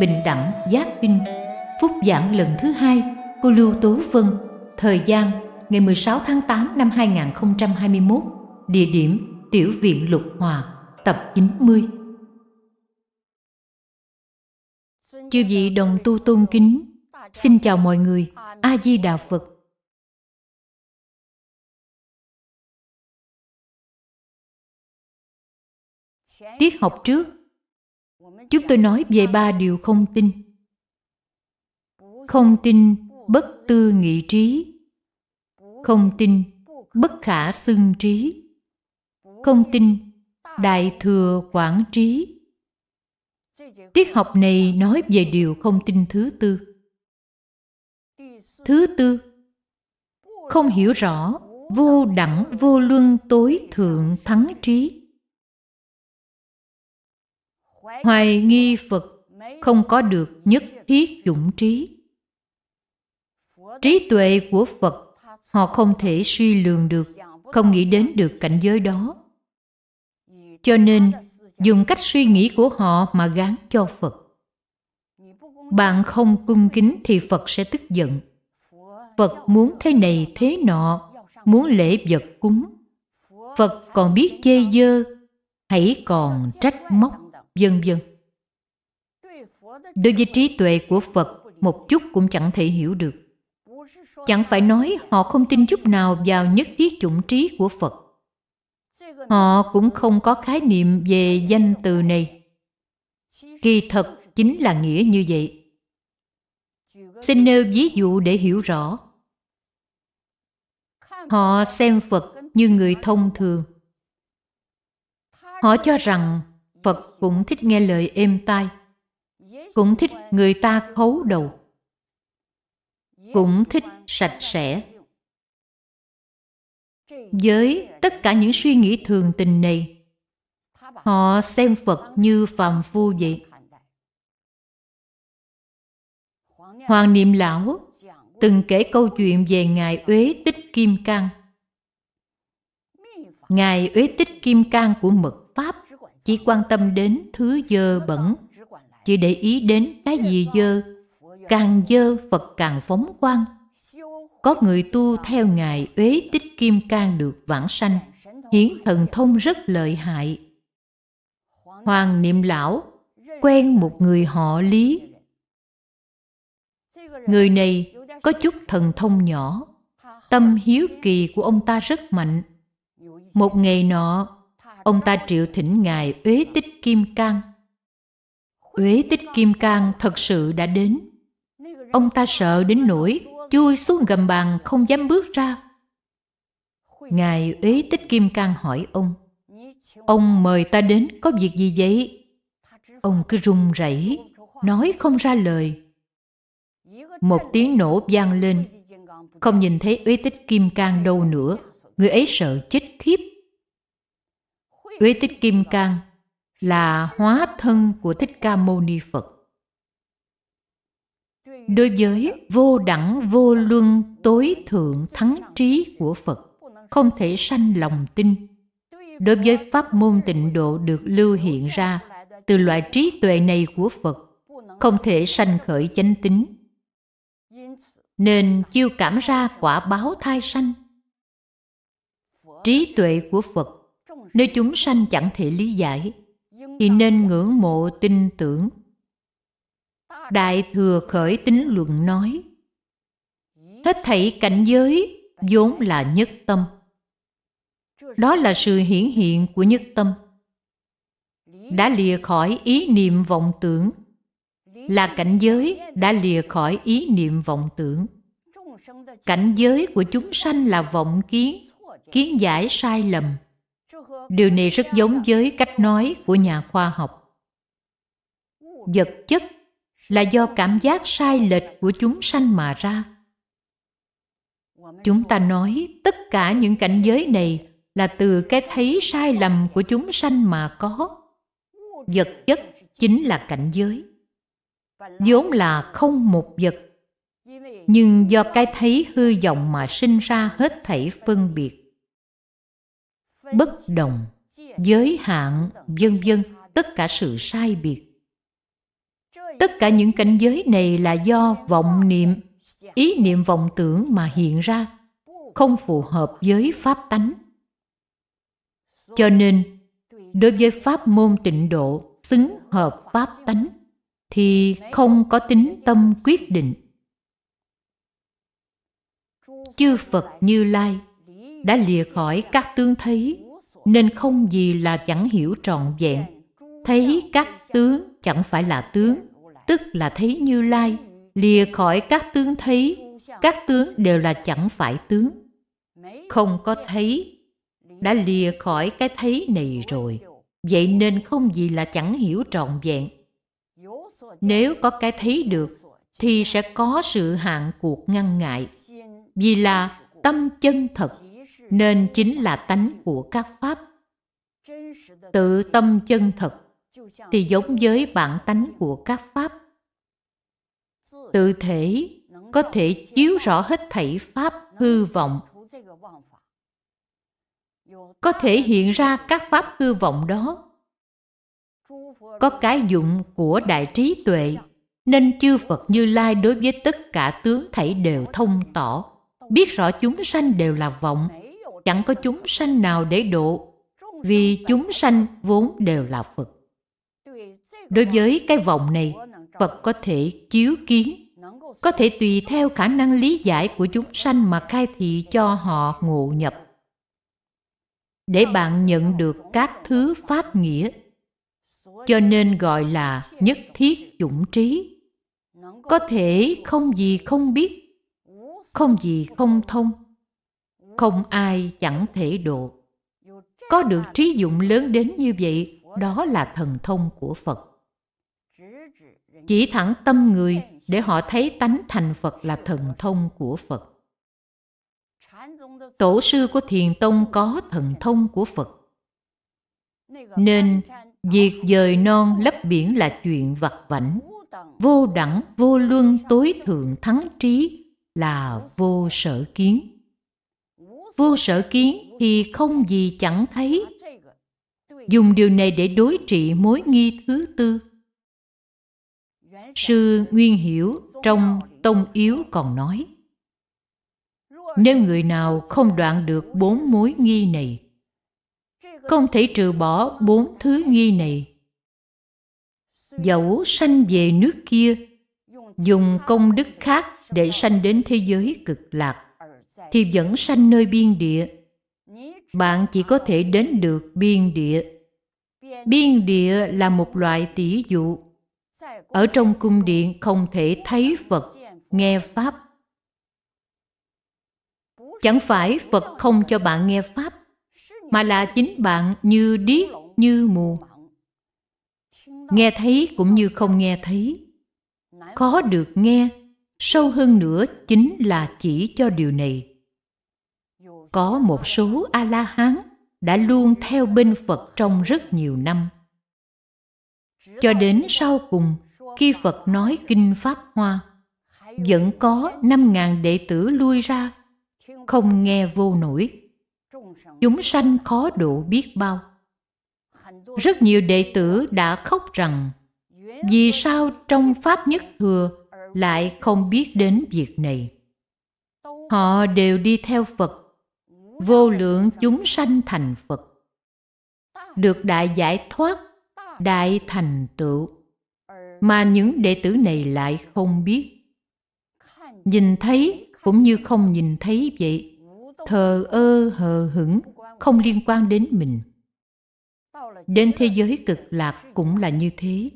bình đẳng giác kinh phúc giảng lần thứ hai cô Lưu Tú Vân thời gian ngày 16 tháng 8 năm 2021 địa điểm Tiểu viện Lục Hòa tập 90 Chư vị đồng tu tôn kính Xin chào mọi người A-di-đà Phật Tiết học trước chúng tôi nói về ba điều không tin không tin bất tư nghị trí không tin bất khả xưng trí không tin đại thừa quảng trí tiết học này nói về điều không tin thứ tư thứ tư không hiểu rõ vô đẳng vô luân tối thượng thắng trí hoài nghi phật không có được nhất thiết chủng trí trí tuệ của phật họ không thể suy lường được không nghĩ đến được cảnh giới đó cho nên dùng cách suy nghĩ của họ mà gán cho phật bạn không cung kính thì phật sẽ tức giận phật muốn thế này thế nọ muốn lễ vật cúng phật còn biết chê dơ hãy còn trách móc vân vân. Đối với trí tuệ của Phật, một chút cũng chẳng thể hiểu được. Chẳng phải nói họ không tin chút nào vào nhất thiết chủng trí của Phật. Họ cũng không có khái niệm về danh từ này. Kỳ thật chính là nghĩa như vậy. Xin nêu ví dụ để hiểu rõ. Họ xem Phật như người thông thường. Họ cho rằng Phật cũng thích nghe lời êm tai, cũng thích người ta khấu đầu, cũng thích sạch sẽ. Với tất cả những suy nghĩ thường tình này, họ xem Phật như phàm phu vậy. Hoàng Niệm Lão từng kể câu chuyện về Ngài Uế Tích Kim Cang. Ngài Uế Tích Kim Cang của mật Pháp chỉ quan tâm đến thứ dơ bẩn chỉ để ý đến cái gì dơ càng dơ phật càng phóng quang có người tu theo ngài uế tích kim cang được vãng sanh hiển thần thông rất lợi hại hoàng niệm lão quen một người họ lý người này có chút thần thông nhỏ tâm hiếu kỳ của ông ta rất mạnh một ngày nọ ông ta triệu thỉnh ngài Uế Tích Kim Cang. Uế Tích Kim Cang thật sự đã đến. Ông ta sợ đến nỗi chui xuống gầm bàn không dám bước ra. Ngài Uế Tích Kim Cang hỏi ông, Ông mời ta đến có việc gì vậy? Ông cứ run rẩy, nói không ra lời. Một tiếng nổ vang lên, không nhìn thấy Uế Tích Kim Cang đâu nữa, người ấy sợ chết khiếp Uế Tích Kim Cang là hóa thân của Thích Ca Mâu Ni Phật. Đối với vô đẳng vô luân tối thượng thắng trí của Phật, không thể sanh lòng tin. Đối với pháp môn tịnh độ được lưu hiện ra từ loại trí tuệ này của Phật, không thể sanh khởi chánh tính. Nên chưa cảm ra quả báo thai sanh. Trí tuệ của Phật nếu chúng sanh chẳng thể lý giải, thì nên ngưỡng mộ tin tưởng. Đại Thừa Khởi Tính Luận nói, Hết thảy cảnh giới vốn là nhất tâm. Đó là sự hiển hiện của nhất tâm. Đã lìa khỏi ý niệm vọng tưởng, là cảnh giới đã lìa khỏi ý niệm vọng tưởng. Cảnh giới của chúng sanh là vọng kiến, kiến giải sai lầm, điều này rất giống với cách nói của nhà khoa học vật chất là do cảm giác sai lệch của chúng sanh mà ra chúng ta nói tất cả những cảnh giới này là từ cái thấy sai lầm của chúng sanh mà có vật chất chính là cảnh giới vốn là không một vật nhưng do cái thấy hư vọng mà sinh ra hết thảy phân biệt bất đồng giới hạn vân vân tất cả sự sai biệt tất cả những cảnh giới này là do vọng niệm ý niệm vọng tưởng mà hiện ra không phù hợp với pháp tánh cho nên đối với pháp môn tịnh độ xứng hợp pháp tánh thì không có tính tâm quyết định chư phật như lai đã lìa khỏi các tướng thấy nên không gì là chẳng hiểu trọn vẹn thấy các tướng chẳng phải là tướng tức là thấy như lai lìa khỏi các tướng thấy các tướng đều là chẳng phải tướng không có thấy đã lìa khỏi cái thấy này rồi vậy nên không gì là chẳng hiểu trọn vẹn nếu có cái thấy được thì sẽ có sự hạn cuộc ngăn ngại vì là tâm chân thật nên chính là tánh của các pháp tự tâm chân thật thì giống với bản tánh của các pháp tự thể có thể chiếu rõ hết thảy pháp hư vọng có thể hiện ra các pháp hư vọng đó có cái dụng của đại trí tuệ nên chư phật như lai đối với tất cả tướng thảy đều thông tỏ biết rõ chúng sanh đều là vọng chẳng có chúng sanh nào để độ, vì chúng sanh vốn đều là Phật. Đối với cái vọng này, Phật có thể chiếu kiến, có thể tùy theo khả năng lý giải của chúng sanh mà khai thị cho họ ngộ nhập. Để bạn nhận được các thứ pháp nghĩa, cho nên gọi là nhất thiết chủng trí. Có thể không gì không biết, không gì không thông không ai chẳng thể độ. Có được trí dụng lớn đến như vậy, đó là thần thông của Phật. Chỉ thẳng tâm người để họ thấy tánh thành Phật là thần thông của Phật. Tổ sư của Thiền Tông có thần thông của Phật. Nên việc dời non lấp biển là chuyện vặt vảnh, vô đẳng, vô luân tối thượng thắng trí là vô sở kiến vô sở kiến thì không gì chẳng thấy dùng điều này để đối trị mối nghi thứ tư sư nguyên hiểu trong tông yếu còn nói nếu người nào không đoạn được bốn mối nghi này không thể trừ bỏ bốn thứ nghi này dẫu sanh về nước kia dùng công đức khác để sanh đến thế giới cực lạc thì vẫn sanh nơi biên địa. Bạn chỉ có thể đến được biên địa. Biên địa là một loại tỷ dụ. Ở trong cung điện không thể thấy Phật, nghe Pháp. Chẳng phải Phật không cho bạn nghe Pháp, mà là chính bạn như điếc, như mù. Nghe thấy cũng như không nghe thấy. Khó được nghe, sâu hơn nữa chính là chỉ cho điều này có một số a la hán đã luôn theo bên phật trong rất nhiều năm cho đến sau cùng khi phật nói kinh pháp hoa vẫn có năm ngàn đệ tử lui ra không nghe vô nổi chúng sanh khó độ biết bao rất nhiều đệ tử đã khóc rằng vì sao trong pháp nhất thừa lại không biết đến việc này họ đều đi theo phật vô lượng chúng sanh thành Phật, được đại giải thoát, đại thành tựu, mà những đệ tử này lại không biết. Nhìn thấy cũng như không nhìn thấy vậy, thờ ơ hờ hững, không liên quan đến mình. Đến thế giới cực lạc cũng là như thế.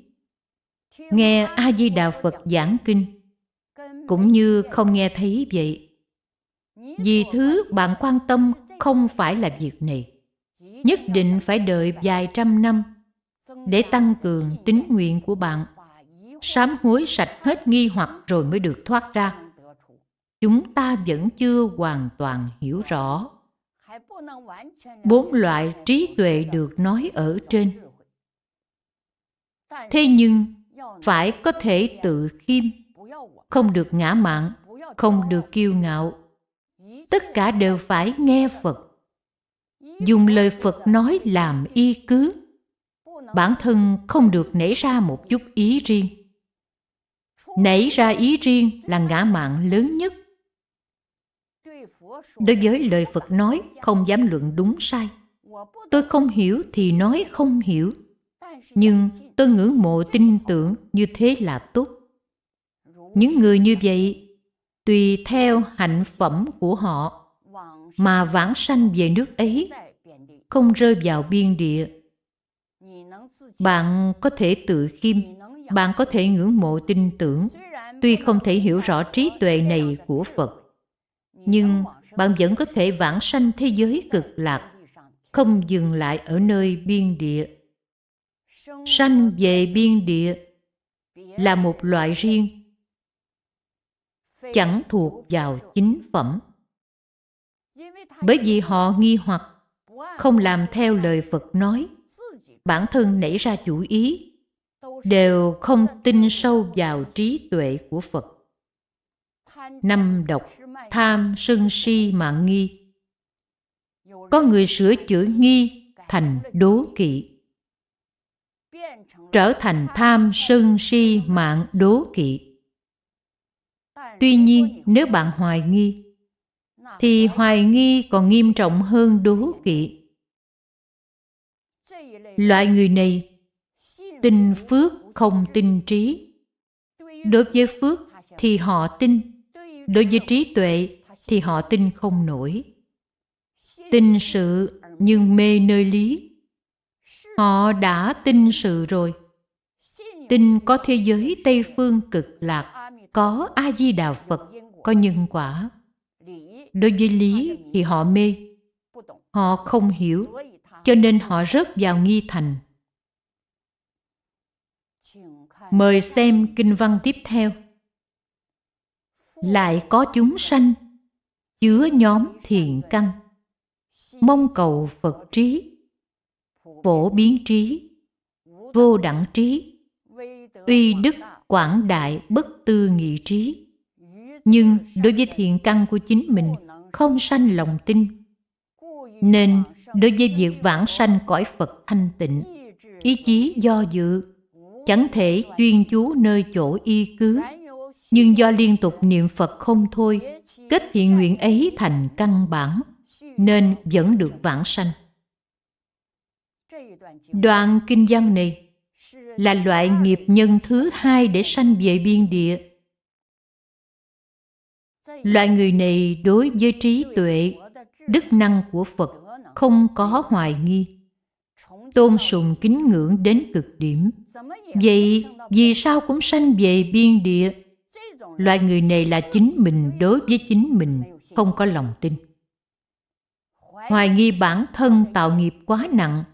Nghe A-di-đà Phật giảng kinh, cũng như không nghe thấy vậy vì thứ bạn quan tâm không phải là việc này nhất định phải đợi vài trăm năm để tăng cường tính nguyện của bạn sám hối sạch hết nghi hoặc rồi mới được thoát ra chúng ta vẫn chưa hoàn toàn hiểu rõ bốn loại trí tuệ được nói ở trên thế nhưng phải có thể tự khiêm không được ngã mạn không được kiêu ngạo tất cả đều phải nghe phật dùng lời phật nói làm y cứ bản thân không được nảy ra một chút ý riêng nảy ra ý riêng là ngã mạng lớn nhất đối với lời phật nói không dám luận đúng sai tôi không hiểu thì nói không hiểu nhưng tôi ngưỡng mộ tin tưởng như thế là tốt những người như vậy tùy theo hạnh phẩm của họ mà vãng sanh về nước ấy không rơi vào biên địa bạn có thể tự khiêm bạn có thể ngưỡng mộ tin tưởng tuy không thể hiểu rõ trí tuệ này của phật nhưng bạn vẫn có thể vãng sanh thế giới cực lạc không dừng lại ở nơi biên địa sanh về biên địa là một loại riêng chẳng thuộc vào chính phẩm bởi vì họ nghi hoặc không làm theo lời phật nói bản thân nảy ra chủ ý đều không tin sâu vào trí tuệ của phật năm độc tham sân si mạng nghi có người sửa chữa nghi thành đố kỵ trở thành tham sân si mạng đố kỵ Tuy nhiên, nếu bạn hoài nghi, thì hoài nghi còn nghiêm trọng hơn đố kỵ. Loại người này tin phước không tin trí. Đối với phước thì họ tin, đối với trí tuệ thì họ tin không nổi. Tin sự nhưng mê nơi lý. Họ đã tin sự rồi. Tin có thế giới Tây Phương cực lạc có a di đà phật có nhân quả đối với lý thì họ mê họ không hiểu cho nên họ rớt vào nghi thành mời xem kinh văn tiếp theo lại có chúng sanh chứa nhóm thiện căn mong cầu phật trí phổ biến trí vô đẳng trí uy đức quảng đại bất tư nghị trí nhưng đối với thiện căn của chính mình không sanh lòng tin nên đối với việc vãng sanh cõi phật thanh tịnh ý chí do dự chẳng thể chuyên chú nơi chỗ y cứ nhưng do liên tục niệm phật không thôi kết thiện nguyện ấy thành căn bản nên vẫn được vãng sanh đoạn kinh văn này là loại nghiệp nhân thứ hai để sanh về biên địa. Loại người này đối với trí tuệ, đức năng của Phật không có hoài nghi, tôn sùng kính ngưỡng đến cực điểm. Vậy vì sao cũng sanh về biên địa? Loại người này là chính mình đối với chính mình, không có lòng tin. Hoài nghi bản thân tạo nghiệp quá nặng,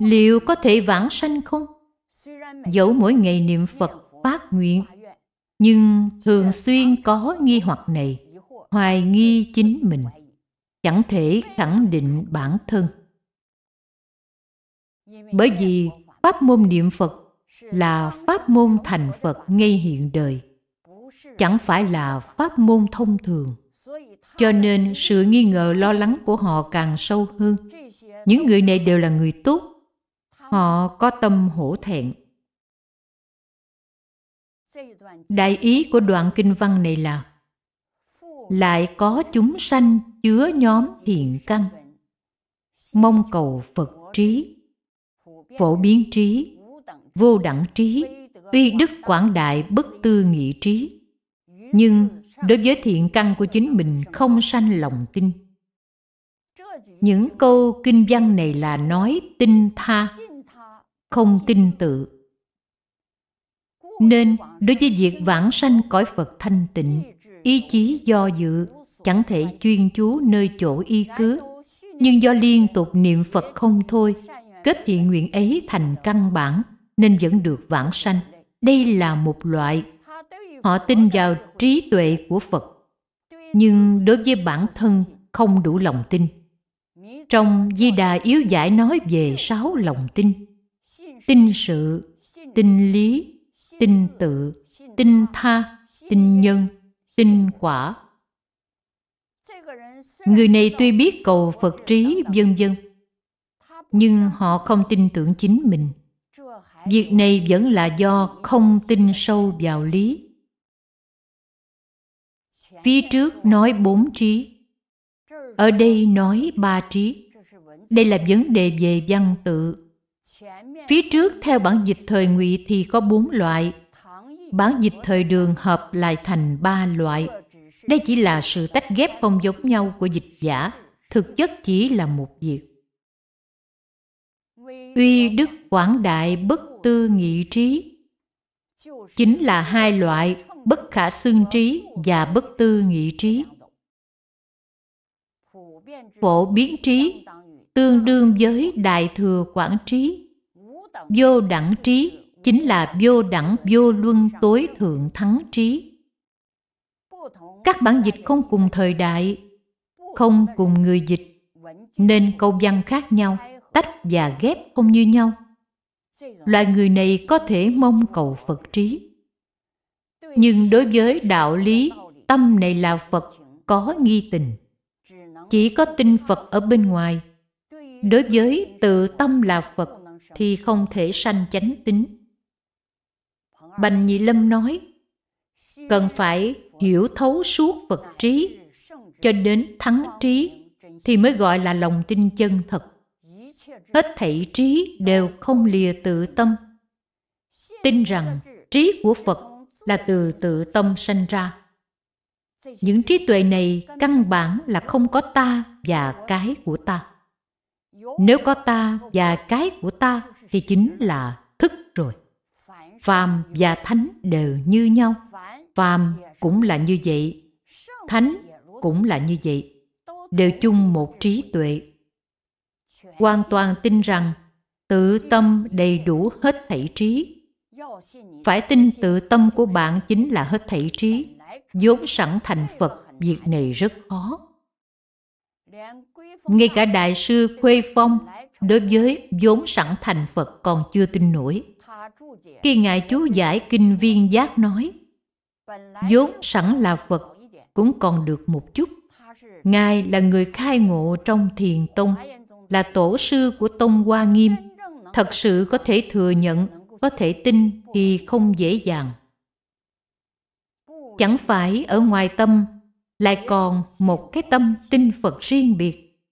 liệu có thể vãng sanh không? dẫu mỗi ngày niệm Phật phát nguyện, nhưng thường xuyên có nghi hoặc này, hoài nghi chính mình, chẳng thể khẳng định bản thân. Bởi vì pháp môn niệm Phật là pháp môn thành Phật ngay hiện đời, chẳng phải là pháp môn thông thường. Cho nên sự nghi ngờ lo lắng của họ càng sâu hơn. Những người này đều là người tốt. Họ có tâm hổ thẹn đại ý của đoạn kinh văn này là lại có chúng sanh chứa nhóm thiện căn mong cầu phật trí phổ biến trí vô đẳng trí uy đức quảng đại bất tư nghị trí nhưng đối với thiện căn của chính mình không sanh lòng kinh những câu kinh văn này là nói tin tha không tin tự nên đối với việc vãng sanh cõi Phật thanh tịnh, ý chí do dự chẳng thể chuyên chú nơi chỗ y cứ, nhưng do liên tục niệm Phật không thôi, kết thiện nguyện ấy thành căn bản nên vẫn được vãng sanh. Đây là một loại họ tin vào trí tuệ của Phật, nhưng đối với bản thân không đủ lòng tin. Trong Di Đà Yếu Giải nói về sáu lòng tin, tin sự, tin lý, tinh tự, tinh tha, tinh nhân, tinh quả. Người này tuy biết cầu Phật trí vân vân, nhưng họ không tin tưởng chính mình. Việc này vẫn là do không tin sâu vào lý. Phía trước nói bốn trí, ở đây nói ba trí. Đây là vấn đề về văn tự Phía trước theo bản dịch thời ngụy thì có bốn loại. Bản dịch thời đường hợp lại thành ba loại. Đây chỉ là sự tách ghép không giống nhau của dịch giả, thực chất chỉ là một việc. Uy đức quảng đại bất tư nghị trí chính là hai loại bất khả xưng trí và bất tư nghị trí. Phổ biến trí tương đương với đại thừa quảng trí vô đẳng trí chính là vô đẳng vô luân tối thượng thắng trí các bản dịch không cùng thời đại không cùng người dịch nên câu văn khác nhau tách và ghép không như nhau Loại người này có thể mong cầu phật trí nhưng đối với đạo lý tâm này là phật có nghi tình chỉ có tin phật ở bên ngoài đối với tự tâm là phật thì không thể sanh chánh tính. Bành Nhị Lâm nói, cần phải hiểu thấu suốt vật trí cho đến thắng trí thì mới gọi là lòng tin chân thật. Hết thảy trí đều không lìa tự tâm. Tin rằng trí của Phật là từ tự tâm sanh ra. Những trí tuệ này căn bản là không có ta và cái của ta nếu có ta và cái của ta thì chính là thức rồi phàm và thánh đều như nhau phàm cũng là như vậy thánh cũng là như vậy đều chung một trí tuệ hoàn toàn tin rằng tự tâm đầy đủ hết thảy trí phải tin tự tâm của bạn chính là hết thảy trí vốn sẵn thành phật việc này rất khó ngay cả đại sư khuê phong đối với vốn sẵn thành phật còn chưa tin nổi khi ngài chú giải kinh viên giác nói vốn sẵn là phật cũng còn được một chút ngài là người khai ngộ trong thiền tông là tổ sư của tông hoa nghiêm thật sự có thể thừa nhận có thể tin thì không dễ dàng chẳng phải ở ngoài tâm lại còn một cái tâm tin Phật riêng biệt.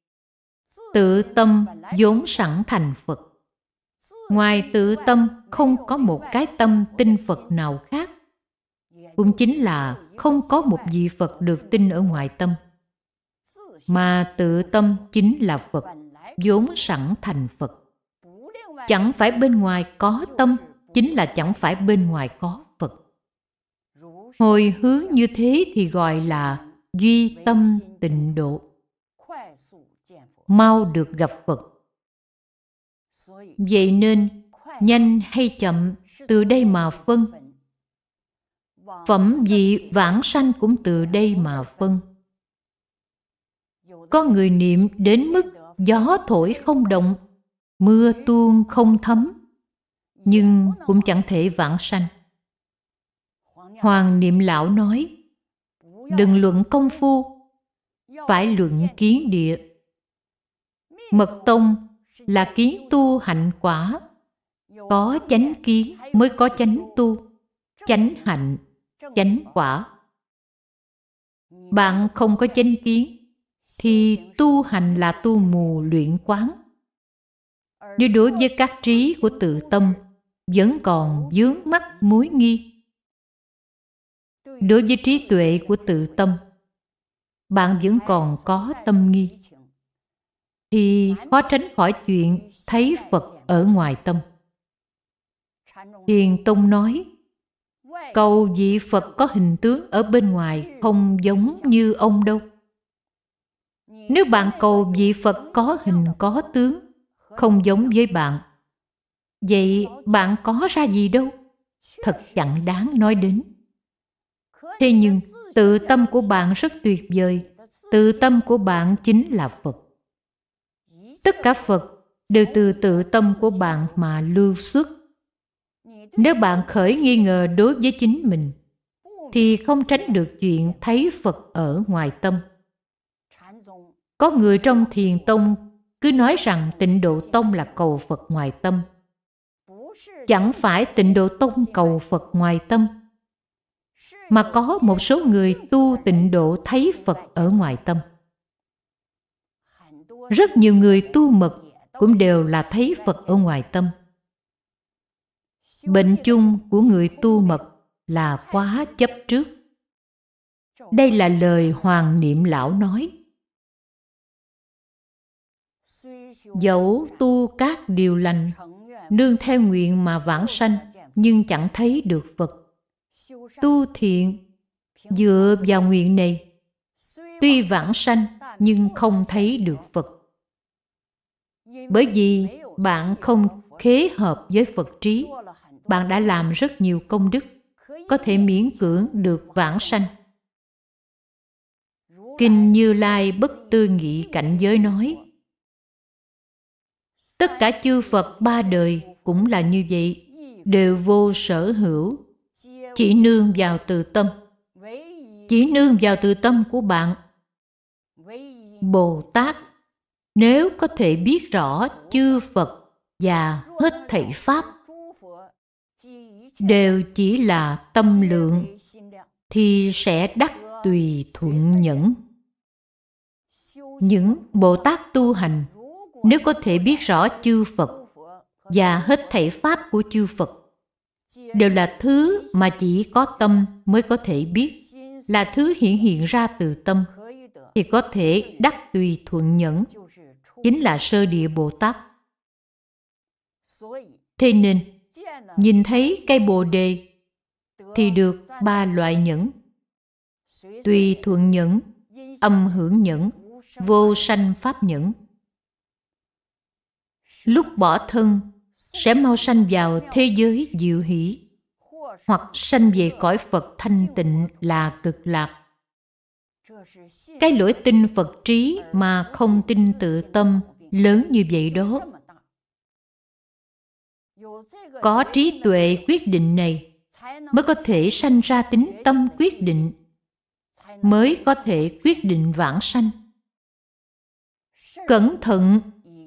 Tự tâm vốn sẵn thành Phật. Ngoài tự tâm không có một cái tâm tin Phật nào khác. Cũng chính là không có một vị Phật được tin ở ngoài tâm. Mà tự tâm chính là Phật, vốn sẵn thành Phật. Chẳng phải bên ngoài có tâm, chính là chẳng phải bên ngoài có Phật. Hồi hướng như thế thì gọi là duy tâm tịnh độ mau được gặp phật vậy nên nhanh hay chậm từ đây mà phân phẩm vị vãng sanh cũng từ đây mà phân có người niệm đến mức gió thổi không động mưa tuôn không thấm nhưng cũng chẳng thể vãng sanh hoàng niệm lão nói đừng luận công phu phải luận kiến địa mật tông là kiến tu hạnh quả có chánh kiến mới có chánh tu chánh hạnh chánh quả bạn không có chánh kiến thì tu hành là tu mù luyện quán nếu đối với các trí của tự tâm vẫn còn dướng mắt muối nghi đối với trí tuệ của tự tâm bạn vẫn còn có tâm nghi thì khó tránh khỏi chuyện thấy phật ở ngoài tâm thiền tông nói cầu vị phật có hình tướng ở bên ngoài không giống như ông đâu nếu bạn cầu vị phật có hình có tướng không giống với bạn vậy bạn có ra gì đâu thật chẳng đáng nói đến Thế nhưng, tự tâm của bạn rất tuyệt vời. Tự tâm của bạn chính là Phật. Tất cả Phật đều từ tự tâm của bạn mà lưu xuất. Nếu bạn khởi nghi ngờ đối với chính mình, thì không tránh được chuyện thấy Phật ở ngoài tâm. Có người trong thiền tông cứ nói rằng tịnh độ tông là cầu Phật ngoài tâm. Chẳng phải tịnh độ tông cầu Phật ngoài tâm, mà có một số người tu tịnh độ thấy Phật ở ngoài tâm. Rất nhiều người tu mật cũng đều là thấy Phật ở ngoài tâm. Bệnh chung của người tu mật là quá chấp trước. Đây là lời Hoàng Niệm Lão nói. Dẫu tu các điều lành, nương theo nguyện mà vãng sanh, nhưng chẳng thấy được Phật tu thiện dựa vào nguyện này tuy vãng sanh nhưng không thấy được phật bởi vì bạn không khế hợp với phật trí bạn đã làm rất nhiều công đức có thể miễn cưỡng được vãng sanh kinh như lai bất tư nghị cảnh giới nói tất cả chư phật ba đời cũng là như vậy đều vô sở hữu chỉ nương vào từ tâm chỉ nương vào từ tâm của bạn bồ tát nếu có thể biết rõ chư phật và hết thảy pháp đều chỉ là tâm lượng thì sẽ đắc tùy thuận nhẫn những bồ tát tu hành nếu có thể biết rõ chư phật và hết thảy pháp của chư phật đều là thứ mà chỉ có tâm mới có thể biết là thứ hiện hiện ra từ tâm thì có thể đắc tùy thuận nhẫn chính là sơ địa bồ tát thế nên nhìn thấy cây bồ đề thì được ba loại nhẫn tùy thuận nhẫn âm hưởng nhẫn vô sanh pháp nhẫn lúc bỏ thân sẽ mau sanh vào thế giới diệu hỷ hoặc sanh về cõi Phật thanh tịnh là cực lạc. Cái lỗi tin Phật trí mà không tin tự tâm lớn như vậy đó. Có trí tuệ quyết định này mới có thể sanh ra tính tâm quyết định, mới có thể quyết định vãng sanh. Cẩn thận,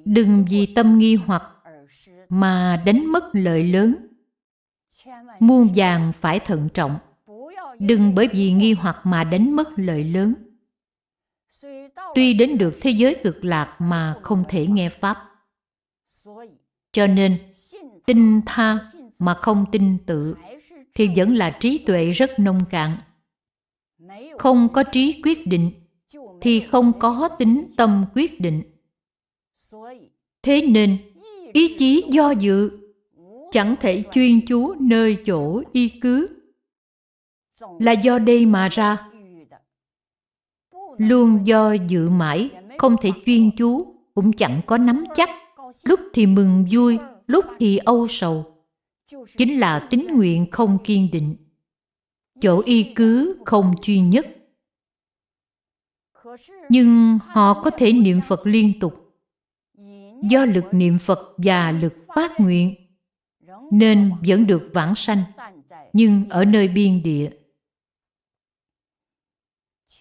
đừng vì tâm nghi hoặc mà đánh mất lợi lớn. Muôn vàng phải thận trọng, đừng bởi vì nghi hoặc mà đánh mất lợi lớn. Tuy đến được thế giới cực lạc mà không thể nghe Pháp. Cho nên, tin tha mà không tin tự thì vẫn là trí tuệ rất nông cạn. Không có trí quyết định thì không có tính tâm quyết định. Thế nên, ý chí do dự chẳng thể chuyên chú nơi chỗ y cứ là do đây mà ra luôn do dự mãi không thể chuyên chú cũng chẳng có nắm chắc lúc thì mừng vui lúc thì âu sầu chính là tính nguyện không kiên định chỗ y cứ không chuyên nhất nhưng họ có thể niệm phật liên tục do lực niệm Phật và lực phát nguyện, nên vẫn được vãng sanh, nhưng ở nơi biên địa.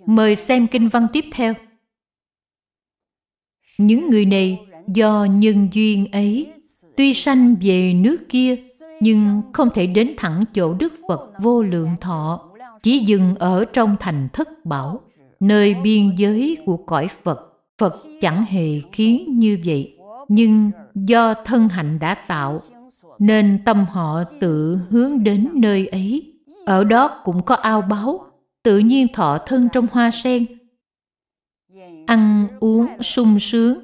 Mời xem kinh văn tiếp theo. Những người này do nhân duyên ấy tuy sanh về nước kia nhưng không thể đến thẳng chỗ Đức Phật vô lượng thọ, chỉ dừng ở trong thành thất bảo, nơi biên giới của cõi Phật. Phật chẳng hề khiến như vậy nhưng do thân hạnh đã tạo nên tâm họ tự hướng đến nơi ấy ở đó cũng có ao báu tự nhiên thọ thân trong hoa sen ăn uống sung sướng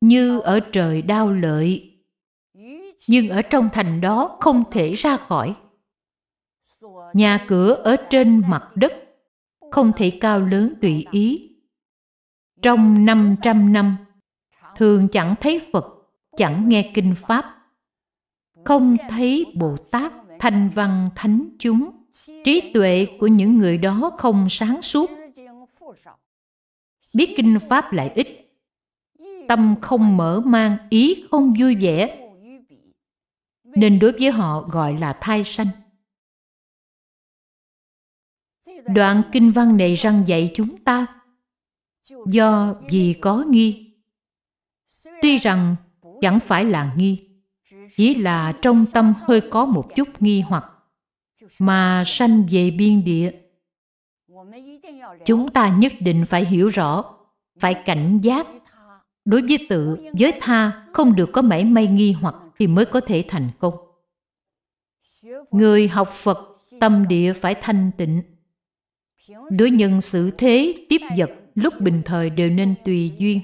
như ở trời đau lợi nhưng ở trong thành đó không thể ra khỏi nhà cửa ở trên mặt đất không thể cao lớn tùy ý trong 500 năm thường chẳng thấy Phật, chẳng nghe kinh Pháp, không thấy Bồ Tát, thanh văn thánh chúng. Trí tuệ của những người đó không sáng suốt. Biết kinh Pháp lại ít, tâm không mở mang, ý không vui vẻ, nên đối với họ gọi là thai sanh. Đoạn kinh văn này răng dạy chúng ta do vì có nghi Tuy rằng chẳng phải là nghi, chỉ là trong tâm hơi có một chút nghi hoặc mà sanh về biên địa. Chúng ta nhất định phải hiểu rõ, phải cảnh giác. Đối với tự, với tha không được có mảy may nghi hoặc thì mới có thể thành công. Người học Phật, tâm địa phải thanh tịnh. Đối nhân xử thế, tiếp vật lúc bình thời đều nên tùy duyên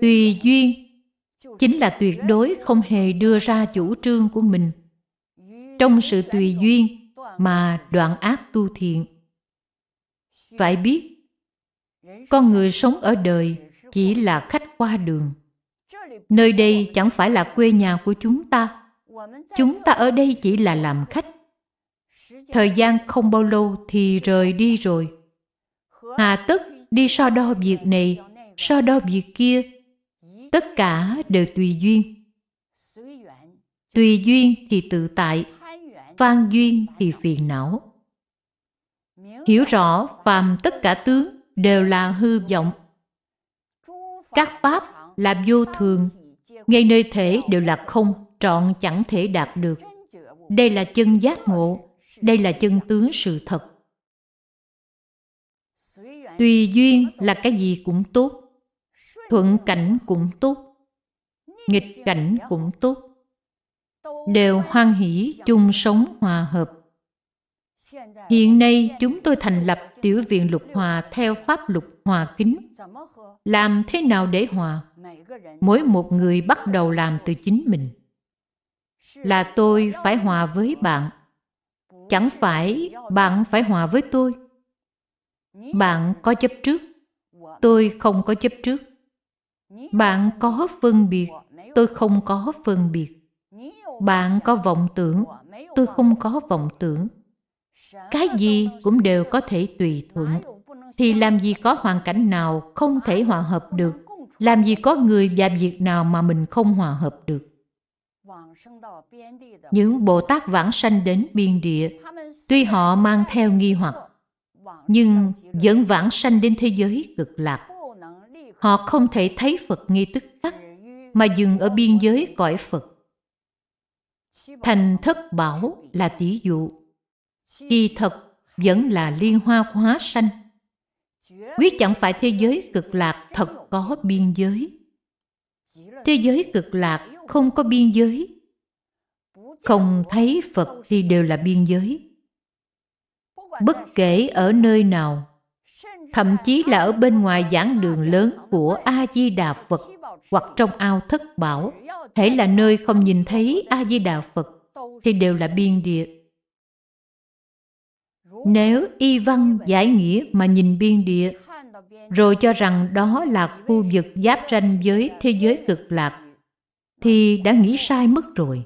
tùy duyên chính là tuyệt đối không hề đưa ra chủ trương của mình trong sự tùy duyên mà đoạn ác tu thiện phải biết con người sống ở đời chỉ là khách qua đường nơi đây chẳng phải là quê nhà của chúng ta chúng ta ở đây chỉ là làm khách thời gian không bao lâu thì rời đi rồi hà tất đi so đo việc này so đo việc kia tất cả đều tùy duyên tùy duyên thì tự tại phan duyên thì phiền não hiểu rõ phàm tất cả tướng đều là hư vọng các pháp là vô thường ngay nơi thể đều là không trọn chẳng thể đạt được đây là chân giác ngộ đây là chân tướng sự thật tùy duyên là cái gì cũng tốt thuận cảnh cũng tốt nghịch cảnh cũng tốt đều hoan hỷ chung sống hòa hợp hiện nay chúng tôi thành lập tiểu viện lục hòa theo pháp lục hòa kính làm thế nào để hòa mỗi một người bắt đầu làm từ chính mình là tôi phải hòa với bạn chẳng phải bạn phải hòa với tôi bạn có chấp trước tôi không có chấp trước bạn có phân biệt tôi không có phân biệt bạn có vọng tưởng tôi không có vọng tưởng cái gì cũng đều có thể tùy thuận thì làm gì có hoàn cảnh nào không thể hòa hợp được làm gì có người và việc nào mà mình không hòa hợp được những bồ tát vãng sanh đến biên địa tuy họ mang theo nghi hoặc nhưng vẫn vãng sanh đến thế giới cực lạc Họ không thể thấy Phật ngay tức khắc, mà dừng ở biên giới cõi Phật. Thành thất bảo là tỷ dụ. Kỳ thật vẫn là liên hoa hóa sanh. Quyết chẳng phải thế giới cực lạc thật có biên giới. Thế giới cực lạc không có biên giới. Không thấy Phật thì đều là biên giới. Bất kể ở nơi nào, thậm chí là ở bên ngoài giảng đường lớn của A Di Đà Phật hoặc trong ao thất bảo, thể là nơi không nhìn thấy A Di Đà Phật thì đều là biên địa. Nếu y văn giải nghĩa mà nhìn biên địa rồi cho rằng đó là khu vực giáp ranh với thế giới cực lạc thì đã nghĩ sai mất rồi.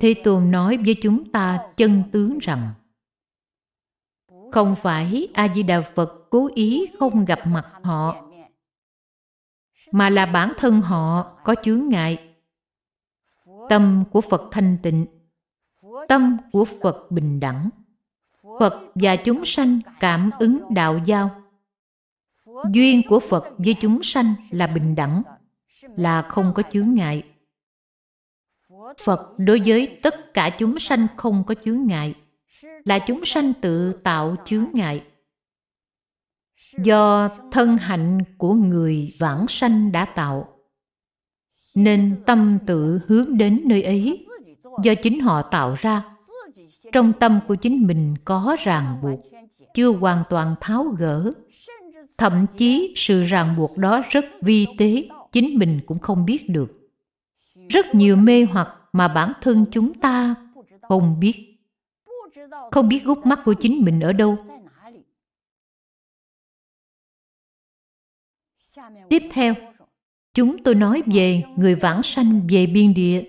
Thế Tôn nói với chúng ta chân tướng rằng không phải A-di-đà Phật cố ý không gặp mặt họ, mà là bản thân họ có chướng ngại. Tâm của Phật thanh tịnh, tâm của Phật bình đẳng. Phật và chúng sanh cảm ứng đạo giao. Duyên của Phật với chúng sanh là bình đẳng, là không có chướng ngại. Phật đối với tất cả chúng sanh không có chướng ngại là chúng sanh tự tạo chướng ngại do thân hạnh của người vãng sanh đã tạo nên tâm tự hướng đến nơi ấy do chính họ tạo ra trong tâm của chính mình có ràng buộc chưa hoàn toàn tháo gỡ thậm chí sự ràng buộc đó rất vi tế chính mình cũng không biết được rất nhiều mê hoặc mà bản thân chúng ta không biết không biết gốc mắt của chính mình ở đâu tiếp theo chúng tôi nói về người vãng sanh về biên địa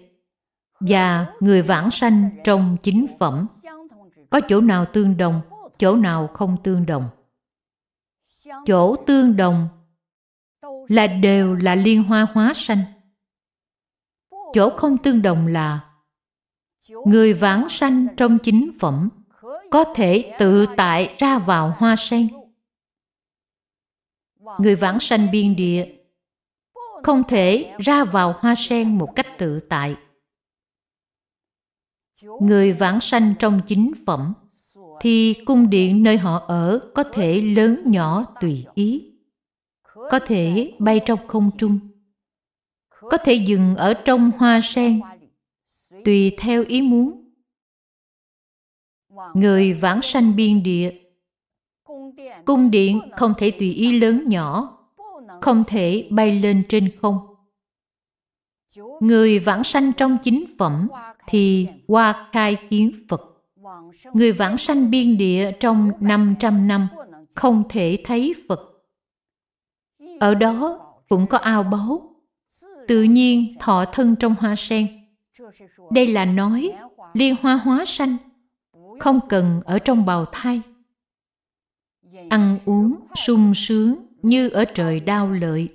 và người vãng sanh trong chính phẩm có chỗ nào tương đồng chỗ nào không tương đồng chỗ tương đồng là đều là liên hoa hóa sanh chỗ không tương đồng là người vãng sanh trong chính phẩm có thể tự tại ra vào hoa sen người vãng sanh biên địa không thể ra vào hoa sen một cách tự tại người vãng sanh trong chính phẩm thì cung điện nơi họ ở có thể lớn nhỏ tùy ý có thể bay trong không trung có thể dừng ở trong hoa sen tùy theo ý muốn người vãng sanh biên địa cung điện không thể tùy ý lớn nhỏ không thể bay lên trên không người vãng sanh trong chính phẩm thì qua khai kiến phật người vãng sanh biên địa trong 500 năm không thể thấy phật ở đó cũng có ao báu tự nhiên thọ thân trong hoa sen đây là nói liên hoa hóa sanh không cần ở trong bào thai ăn uống sung sướng như ở trời đau lợi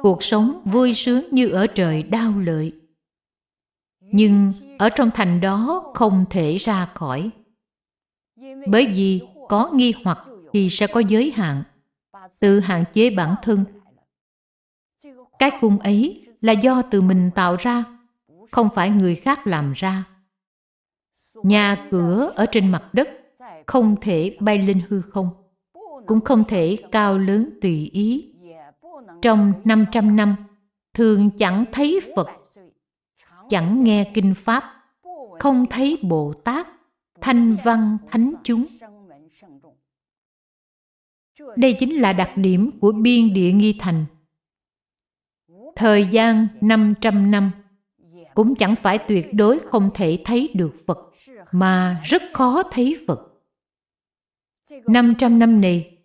cuộc sống vui sướng như ở trời đau lợi nhưng ở trong thành đó không thể ra khỏi bởi vì có nghi hoặc thì sẽ có giới hạn tự hạn chế bản thân cái cung ấy là do từ mình tạo ra không phải người khác làm ra. Nhà cửa ở trên mặt đất không thể bay lên hư không, cũng không thể cao lớn tùy ý. Trong 500 năm, thường chẳng thấy Phật, chẳng nghe Kinh Pháp, không thấy Bồ Tát, thanh văn, thánh chúng. Đây chính là đặc điểm của biên địa nghi thành. Thời gian 500 năm cũng chẳng phải tuyệt đối không thể thấy được Phật, mà rất khó thấy Phật. 500 năm này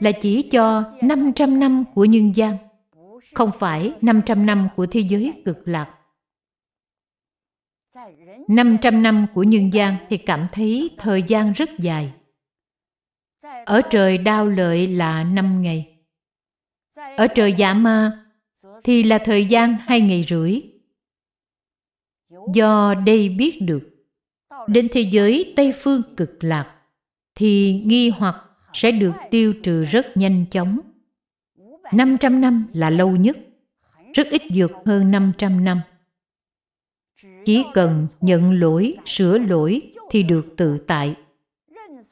là chỉ cho 500 năm của nhân gian, không phải 500 năm của thế giới cực lạc. 500 năm của nhân gian thì cảm thấy thời gian rất dài. Ở trời đao lợi là 5 ngày. Ở trời giả ma thì là thời gian hai ngày rưỡi do đây biết được đến thế giới tây phương cực lạc thì nghi hoặc sẽ được tiêu trừ rất nhanh chóng. 500 năm là lâu nhất, rất ít vượt hơn 500 năm. Chỉ cần nhận lỗi, sửa lỗi thì được tự tại.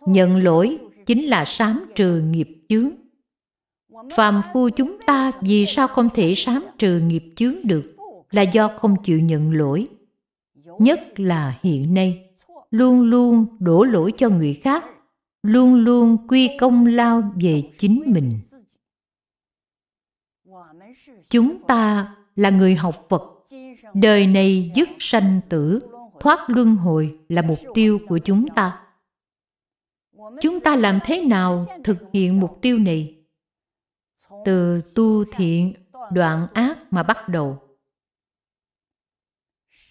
Nhận lỗi chính là sám trừ nghiệp chướng. Phàm phu chúng ta vì sao không thể sám trừ nghiệp chướng được là do không chịu nhận lỗi nhất là hiện nay luôn luôn đổ lỗi cho người khác luôn luôn quy công lao về chính mình chúng ta là người học phật đời này dứt sanh tử thoát luân hồi là mục tiêu của chúng ta chúng ta làm thế nào thực hiện mục tiêu này từ tu thiện đoạn ác mà bắt đầu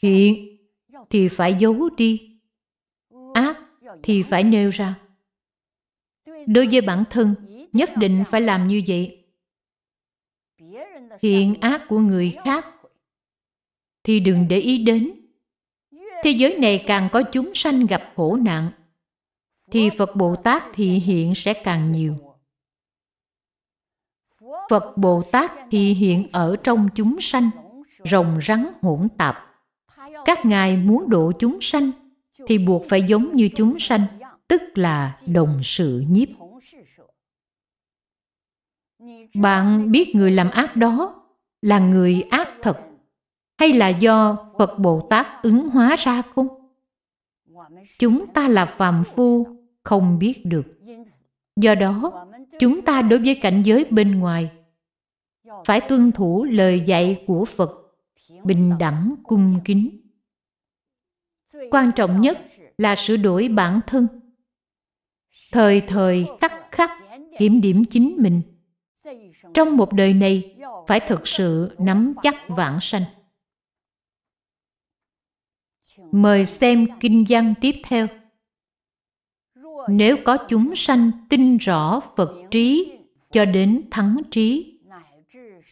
hiện thì phải giấu đi ác thì phải nêu ra đối với bản thân nhất định phải làm như vậy thiện ác của người khác thì đừng để ý đến thế giới này càng có chúng sanh gặp khổ nạn thì phật bồ tát thị hiện sẽ càng nhiều phật bồ tát thị hiện ở trong chúng sanh rồng rắn hỗn tạp các ngài muốn độ chúng sanh thì buộc phải giống như chúng sanh tức là đồng sự nhiếp bạn biết người làm ác đó là người ác thật hay là do phật bồ tát ứng hóa ra không chúng ta là phàm phu không biết được do đó chúng ta đối với cảnh giới bên ngoài phải tuân thủ lời dạy của phật bình đẳng cung kính quan trọng nhất là sửa đổi bản thân thời thời khắc khắc kiểm điểm chính mình trong một đời này phải thực sự nắm chắc vãng sanh mời xem kinh văn tiếp theo nếu có chúng sanh tin rõ phật trí cho đến thắng trí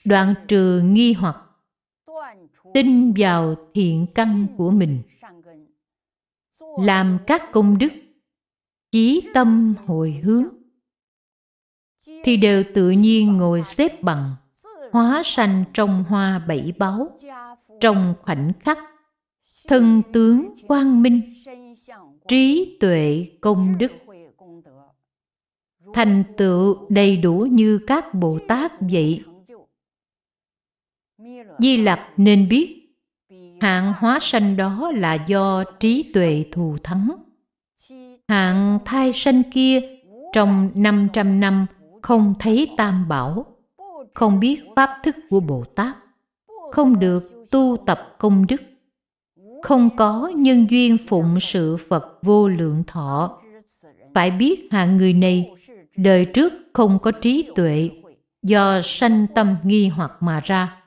đoạn trừ nghi hoặc tin vào thiện căn của mình làm các công đức chí tâm hồi hướng thì đều tự nhiên ngồi xếp bằng hóa sanh trong hoa bảy báo, trong khoảnh khắc thân tướng quang minh trí tuệ công đức thành tựu đầy đủ như các bồ tát vậy di lặc nên biết hạng hóa sanh đó là do trí tuệ thù thắng hạng thai sanh kia trong 500 năm không thấy tam bảo không biết pháp thức của bồ tát không được tu tập công đức không có nhân duyên phụng sự phật vô lượng thọ phải biết hạng người này đời trước không có trí tuệ do sanh tâm nghi hoặc mà ra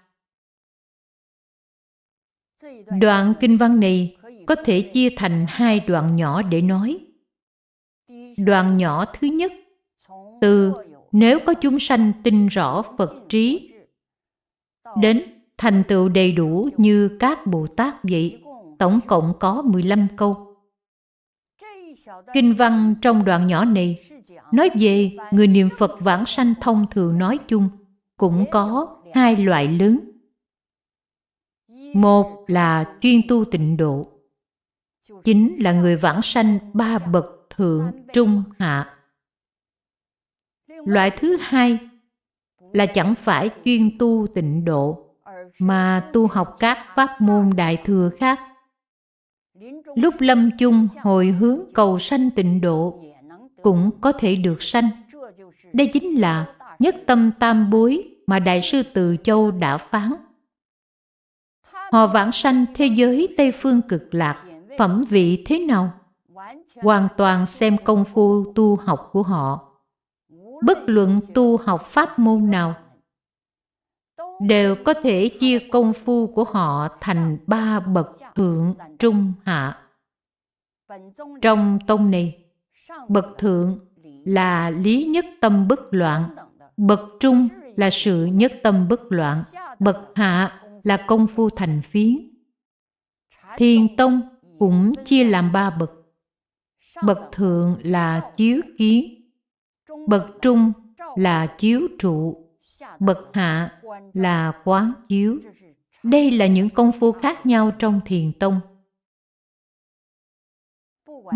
đoạn kinh văn này có thể chia thành hai đoạn nhỏ để nói đoạn nhỏ thứ nhất từ nếu có chúng sanh tin rõ phật trí đến thành tựu đầy đủ như các Bồ Tát vậy, tổng cộng có 15 câu. Kinh văn trong đoạn nhỏ này nói về người niệm Phật vãng sanh thông thường nói chung cũng có hai loại lớn. Một là chuyên tu tịnh độ, chính là người vãng sanh ba bậc thượng trung hạ. Loại thứ hai là chẳng phải chuyên tu tịnh độ mà tu học các pháp môn đại thừa khác. Lúc lâm chung hồi hướng cầu sanh tịnh độ cũng có thể được sanh. Đây chính là nhất tâm tam bối mà Đại sư Từ Châu đã phán Họ vãng sanh thế giới Tây Phương cực lạc, phẩm vị thế nào? Hoàn toàn xem công phu tu học của họ. Bất luận tu học pháp môn nào, đều có thể chia công phu của họ thành ba bậc thượng, trung, hạ. Trong tông này, bậc thượng là lý nhất tâm bất loạn, bậc trung là sự nhất tâm bất loạn, bậc hạ là công phu thành phiến. Thiền tông cũng chia làm ba bậc. Bậc thượng là chiếu kiến, bậc trung là chiếu trụ, bậc hạ là quán chiếu. Đây là những công phu khác nhau trong thiền tông.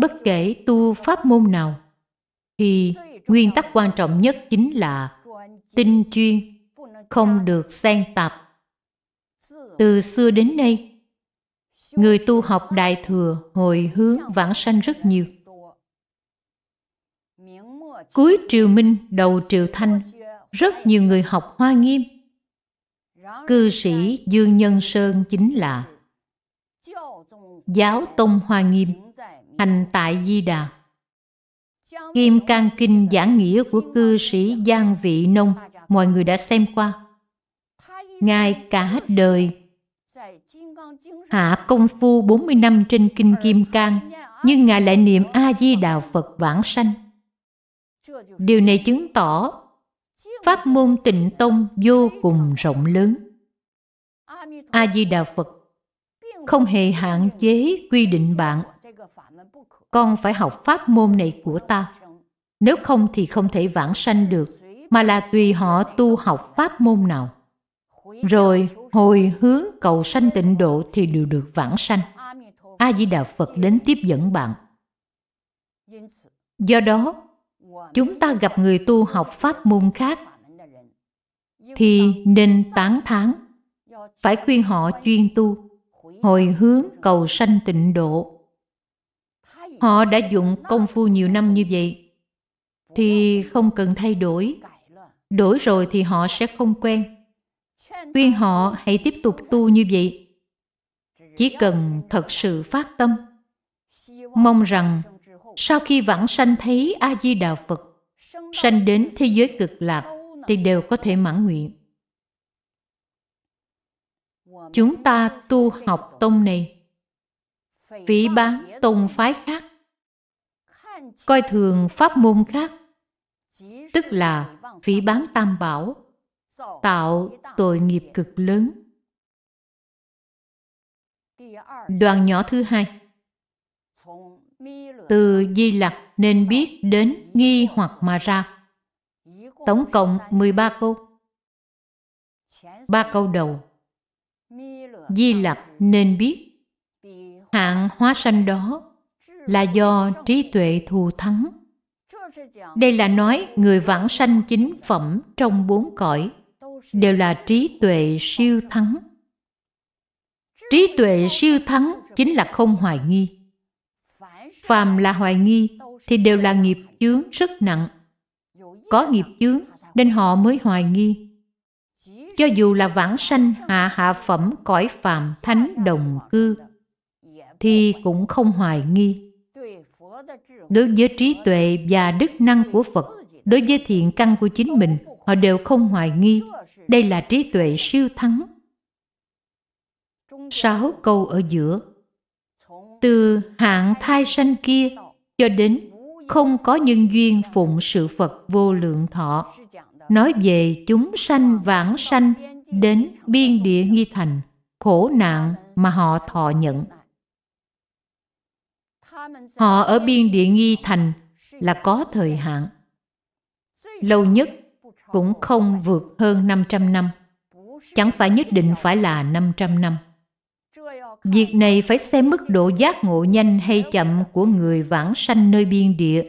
Bất kể tu pháp môn nào, thì nguyên tắc quan trọng nhất chính là tinh chuyên, không được xen tạp từ xưa đến nay người tu học đại thừa hồi hướng vãng sanh rất nhiều cuối triều minh đầu triều thanh rất nhiều người học hoa nghiêm cư sĩ dương nhân sơn chính là giáo tông hoa nghiêm hành tại di đà kim cang kinh giảng nghĩa của cư sĩ giang vị nông mọi người đã xem qua ngài cả đời hạ công phu 40 năm trên Kinh Kim Cang, nhưng Ngài lại niệm A-di-đà Phật vãng sanh. Điều này chứng tỏ pháp môn tịnh tông vô cùng rộng lớn. A-di-đà Phật không hề hạn chế quy định bạn con phải học pháp môn này của ta nếu không thì không thể vãng sanh được mà là tùy họ tu học pháp môn nào rồi hồi hướng cầu sanh tịnh độ thì đều được vãng sanh. A Di Đà Phật đến tiếp dẫn bạn. Do đó, chúng ta gặp người tu học pháp môn khác thì nên tán thán, phải khuyên họ chuyên tu, hồi hướng cầu sanh tịnh độ. Họ đã dụng công phu nhiều năm như vậy thì không cần thay đổi. Đổi rồi thì họ sẽ không quen khuyên họ hãy tiếp tục tu như vậy. Chỉ cần thật sự phát tâm, mong rằng sau khi vãng sanh thấy A-di Đà Phật, sanh đến thế giới cực lạc thì đều có thể mãn nguyện. Chúng ta tu học tông này, phỉ bán tông phái khác, coi thường pháp môn khác, tức là phỉ bán tam bảo, tạo tội nghiệp cực lớn đoàn nhỏ thứ hai từ di lặc nên biết đến nghi hoặc mà ra tổng cộng 13 câu ba câu đầu di lặc nên biết hạng hóa sanh đó là do trí tuệ thù thắng đây là nói người vãng sanh chính phẩm trong bốn cõi đều là trí tuệ siêu thắng trí tuệ siêu thắng chính là không hoài nghi phàm là hoài nghi thì đều là nghiệp chướng rất nặng có nghiệp chướng nên họ mới hoài nghi cho dù là vãng sanh hạ hạ phẩm cõi phàm thánh đồng cư thì cũng không hoài nghi đối với trí tuệ và đức năng của phật đối với thiện căn của chính mình họ đều không hoài nghi đây là trí tuệ siêu thắng. Sáu câu ở giữa Từ hạng thai sanh kia cho đến không có nhân duyên phụng sự Phật vô lượng thọ. Nói về chúng sanh vãng sanh đến biên địa nghi thành, khổ nạn mà họ thọ nhận. Họ ở biên địa nghi thành là có thời hạn. Lâu nhất cũng không vượt hơn 500 năm. Chẳng phải nhất định phải là 500 năm. Việc này phải xem mức độ giác ngộ nhanh hay chậm của người vãng sanh nơi biên địa.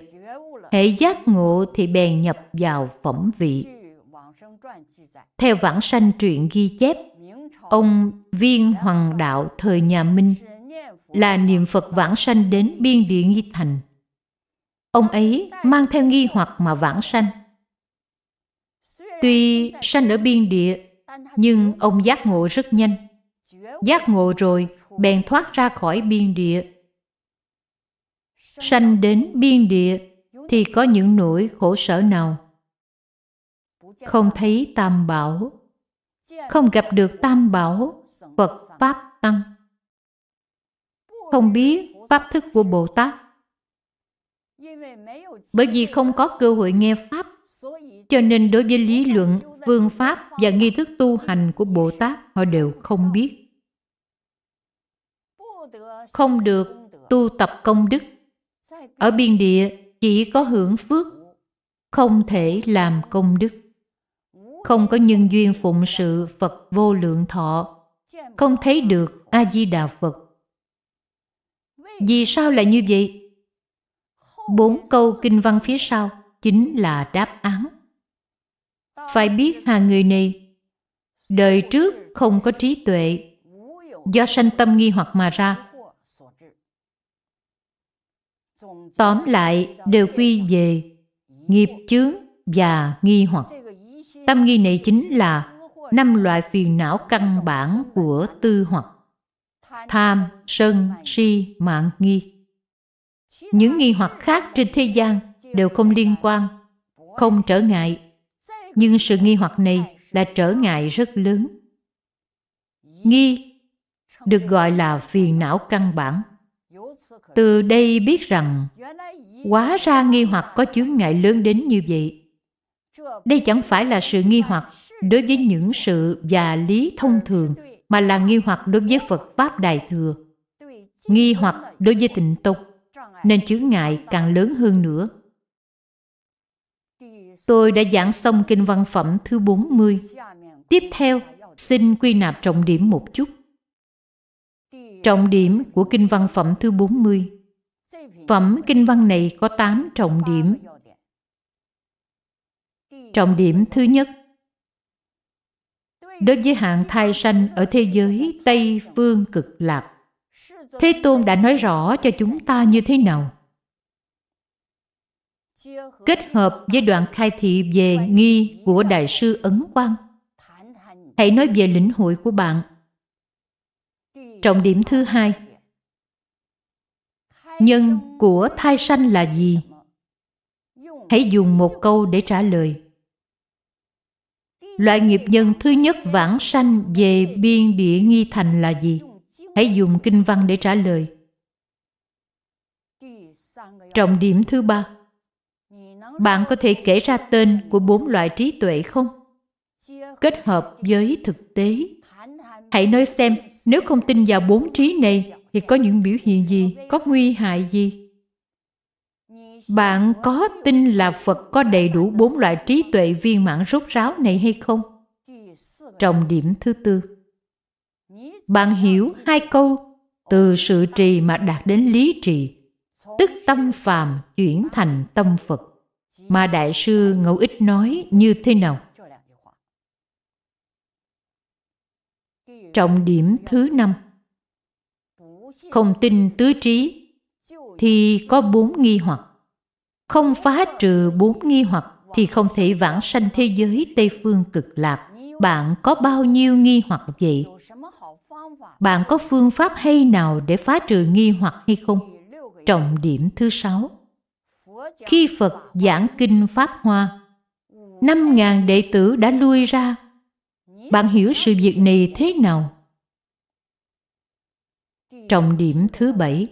Hệ giác ngộ thì bèn nhập vào phẩm vị. Theo vãng sanh truyện ghi chép, ông Viên Hoàng Đạo thời nhà Minh là niệm Phật vãng sanh đến biên địa nghi thành. Ông ấy mang theo nghi hoặc mà vãng sanh Tuy sanh ở biên địa, nhưng ông giác ngộ rất nhanh. Giác ngộ rồi, bèn thoát ra khỏi biên địa. Sanh đến biên địa thì có những nỗi khổ sở nào? Không thấy tam bảo, không gặp được tam bảo, Phật Pháp Tăng. Không biết Pháp thức của Bồ Tát. Bởi vì không có cơ hội nghe Pháp, cho nên đối với lý luận, phương pháp và nghi thức tu hành của Bồ Tát họ đều không biết. Không được tu tập công đức. Ở biên địa chỉ có hưởng phước, không thể làm công đức. Không có nhân duyên phụng sự Phật vô lượng thọ, không thấy được A-di-đà Phật. Vì sao lại như vậy? Bốn câu kinh văn phía sau chính là đáp án phải biết hàng người này đời trước không có trí tuệ do sanh tâm nghi hoặc mà ra tóm lại đều quy về nghiệp chướng và nghi hoặc tâm nghi này chính là năm loại phiền não căn bản của tư hoặc tham sân si mạng nghi những nghi hoặc khác trên thế gian đều không liên quan không trở ngại nhưng sự nghi hoặc này là trở ngại rất lớn. Nghi được gọi là phiền não căn bản. Từ đây biết rằng, hóa ra nghi hoặc có chướng ngại lớn đến như vậy. Đây chẳng phải là sự nghi hoặc đối với những sự và lý thông thường, mà là nghi hoặc đối với Phật Pháp Đại Thừa, nghi hoặc đối với tịnh tục, nên chướng ngại càng lớn hơn nữa tôi đã giảng xong kinh văn phẩm thứ 40. Tiếp theo, xin quy nạp trọng điểm một chút. Trọng điểm của kinh văn phẩm thứ 40. Phẩm kinh văn này có 8 trọng điểm. Trọng điểm thứ nhất Đối với hạng thai sanh ở thế giới Tây Phương Cực Lạc, Thế Tôn đã nói rõ cho chúng ta như thế nào? kết hợp với đoạn khai thị về nghi của Đại sư Ấn Quang. Hãy nói về lĩnh hội của bạn. Trọng điểm thứ hai Nhân của thai sanh là gì? Hãy dùng một câu để trả lời. Loại nghiệp nhân thứ nhất vãng sanh về biên địa nghi thành là gì? Hãy dùng kinh văn để trả lời. Trọng điểm thứ ba bạn có thể kể ra tên của bốn loại trí tuệ không? Kết hợp với thực tế. Hãy nói xem, nếu không tin vào bốn trí này thì có những biểu hiện gì, có nguy hại gì? Bạn có tin là Phật có đầy đủ bốn loại trí tuệ viên mãn rốt ráo này hay không? Trọng điểm thứ tư. Bạn hiểu hai câu từ sự trì mà đạt đến lý trì, tức tâm phàm chuyển thành tâm Phật mà đại sư ngẫu ích nói như thế nào trọng điểm thứ năm không tin tứ trí thì có bốn nghi hoặc không phá trừ bốn nghi hoặc thì không thể vãng sanh thế giới tây phương cực lạc bạn có bao nhiêu nghi hoặc vậy bạn có phương pháp hay nào để phá trừ nghi hoặc hay không trọng điểm thứ sáu khi Phật giảng kinh Pháp Hoa, năm ngàn đệ tử đã lui ra. Bạn hiểu sự việc này thế nào? Trọng điểm thứ bảy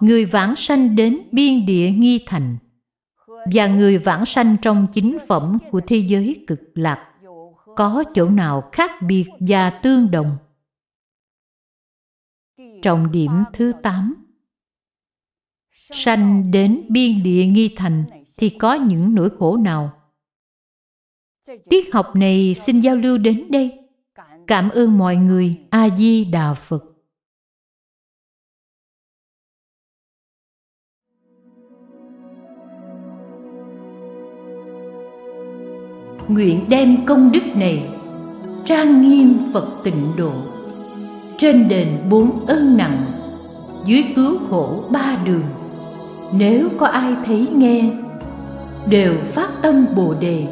Người vãng sanh đến biên địa nghi thành và người vãng sanh trong chính phẩm của thế giới cực lạc có chỗ nào khác biệt và tương đồng? Trọng điểm thứ tám sanh đến biên địa nghi thành thì có những nỗi khổ nào tiết học này xin giao lưu đến đây cảm ơn mọi người a di đà phật nguyện đem công đức này trang nghiêm phật tịnh độ trên đền bốn ơn nặng dưới cứu khổ ba đường nếu có ai thấy nghe đều phát tâm bồ đề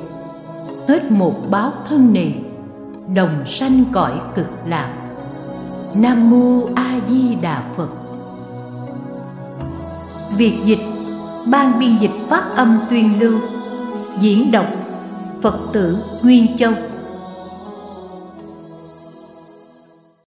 hết một báo thân này đồng sanh cõi cực lạc nam mô a di đà phật việc dịch ban biên dịch phát âm tuyên lưu diễn đọc phật tử nguyên châu